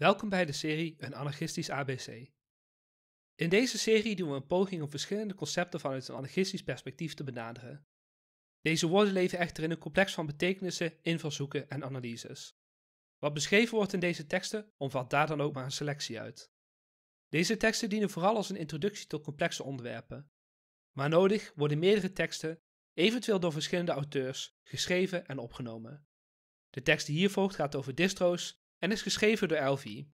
Welkom bij de serie Een anarchistisch ABC. In deze serie doen we een poging om verschillende concepten vanuit een anarchistisch perspectief te benaderen. Deze woorden leven echter in een complex van betekenissen, invalshoeken en analyses. Wat beschreven wordt in deze teksten omvat daar dan ook maar een selectie uit. Deze teksten dienen vooral als een introductie tot complexe onderwerpen. Maar nodig worden meerdere teksten, eventueel door verschillende auteurs, geschreven en opgenomen. De tekst die hier volgt gaat over distro's, en is geschreven door Elvie.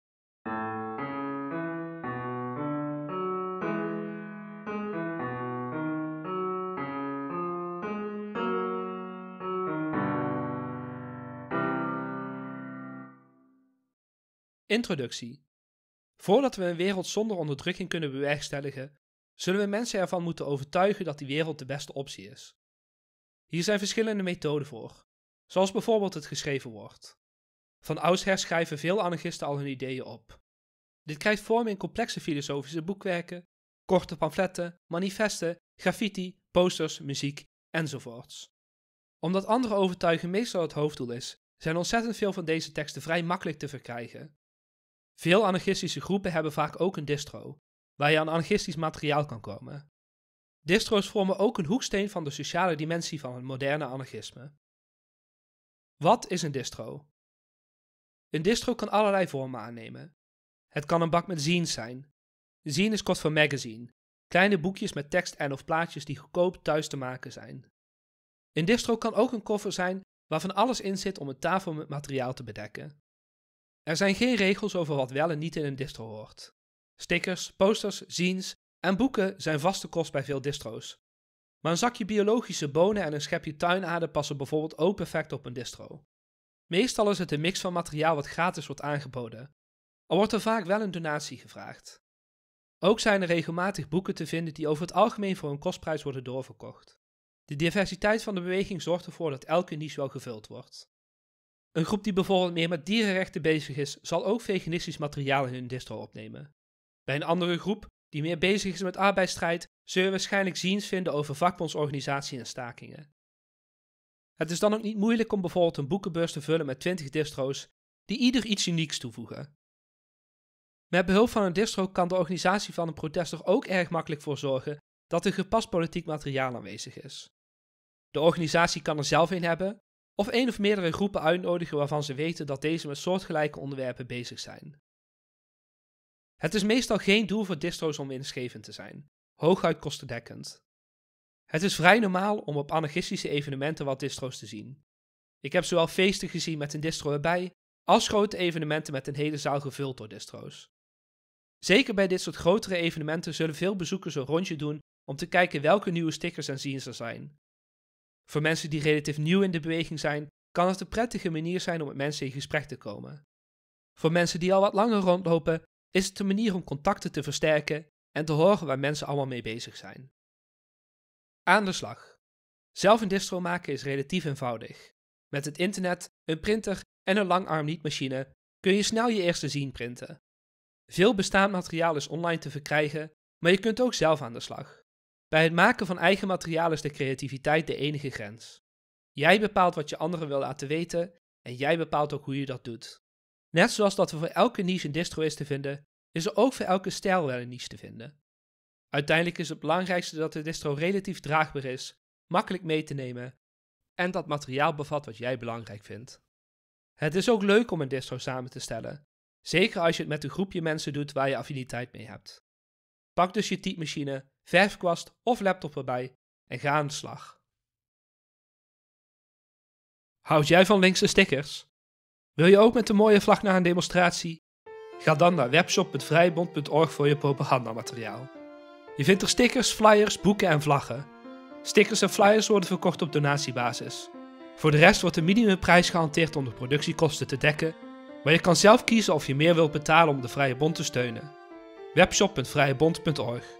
Introductie. Voordat we een wereld zonder onderdrukking kunnen bewerkstelligen, zullen we mensen ervan moeten overtuigen dat die wereld de beste optie is. Hier zijn verschillende methoden voor, zoals bijvoorbeeld het geschreven woord. Van oudsher schrijven veel anarchisten al hun ideeën op. Dit krijgt vorm in complexe filosofische boekwerken, korte pamfletten, manifesten, graffiti, posters, muziek enzovoorts. Omdat andere overtuigen meestal het hoofddoel is, zijn ontzettend veel van deze teksten vrij makkelijk te verkrijgen. Veel anarchistische groepen hebben vaak ook een distro, waar je aan anarchistisch materiaal kan komen. Distro's vormen ook een hoeksteen van de sociale dimensie van het moderne anarchisme. Wat is een distro? Een distro kan allerlei vormen aannemen. Het kan een bak met zines zijn. Zien is kort voor magazine, kleine boekjes met tekst en of plaatjes die goedkoop thuis te maken zijn. Een distro kan ook een koffer zijn waarvan alles in zit om een tafel met materiaal te bedekken. Er zijn geen regels over wat wel en niet in een distro hoort. Stickers, posters, ziens en boeken zijn vaste kost bij veel distro's. Maar een zakje biologische bonen en een schepje tuinaarde passen bijvoorbeeld ook perfect op een distro. Meestal is het een mix van materiaal wat gratis wordt aangeboden, al wordt er vaak wel een donatie gevraagd. Ook zijn er regelmatig boeken te vinden die over het algemeen voor een kostprijs worden doorverkocht. De diversiteit van de beweging zorgt ervoor dat elke niche wel gevuld wordt. Een groep die bijvoorbeeld meer met dierenrechten bezig is, zal ook veganistisch materiaal in hun distro opnemen. Bij een andere groep, die meer bezig is met arbeidsstrijd, zullen we waarschijnlijk ziens vinden over vakbondsorganisatie en stakingen. Het is dan ook niet moeilijk om bijvoorbeeld een boekenbeurs te vullen met 20 distro's die ieder iets unieks toevoegen. Met behulp van een distro kan de organisatie van een protest er ook erg makkelijk voor zorgen dat er gepast politiek materiaal aanwezig is. De organisatie kan er zelf een hebben, of één of meerdere groepen uitnodigen waarvan ze weten dat deze met soortgelijke onderwerpen bezig zijn. Het is meestal geen doel voor distro's om winstgevend te zijn, hooguit kostendekkend. Het is vrij normaal om op anarchistische evenementen wat distro's te zien. Ik heb zowel feesten gezien met een distro erbij, als grote evenementen met een hele zaal gevuld door distro's. Zeker bij dit soort grotere evenementen zullen veel bezoekers een rondje doen om te kijken welke nieuwe stickers en zines er zijn. Voor mensen die relatief nieuw in de beweging zijn, kan het een prettige manier zijn om met mensen in gesprek te komen. Voor mensen die al wat langer rondlopen, is het een manier om contacten te versterken en te horen waar mensen allemaal mee bezig zijn. Aan de slag. Zelf een distro maken is relatief eenvoudig. Met het internet, een printer en een langarm nietmachine kun je snel je eerste zien printen. Veel bestaand materiaal is online te verkrijgen, maar je kunt ook zelf aan de slag. Bij het maken van eigen materiaal is de creativiteit de enige grens. Jij bepaalt wat je anderen wil laten weten en jij bepaalt ook hoe je dat doet. Net zoals dat er voor elke niche een distro is te vinden, is er ook voor elke stijl wel een niche te vinden. Uiteindelijk is het belangrijkste dat de distro relatief draagbaar is, makkelijk mee te nemen en dat materiaal bevat wat jij belangrijk vindt. Het is ook leuk om een distro samen te stellen, zeker als je het met een groepje mensen doet waar je affiniteit mee hebt. Pak dus je typemachine, verfkwast of laptop erbij en ga aan de slag. Houd jij van linkse stickers? Wil je ook met een mooie vlag naar een demonstratie? Ga dan naar webshop.vrijbond.org voor je propagandamateriaal. Je vindt er stickers, flyers, boeken en vlaggen. Stickers en flyers worden verkocht op donatiebasis. Voor de rest wordt de minimumprijs gehanteerd om de productiekosten te dekken, maar je kan zelf kiezen of je meer wilt betalen om de Vrije Bond te steunen. webshop.vrijebond.org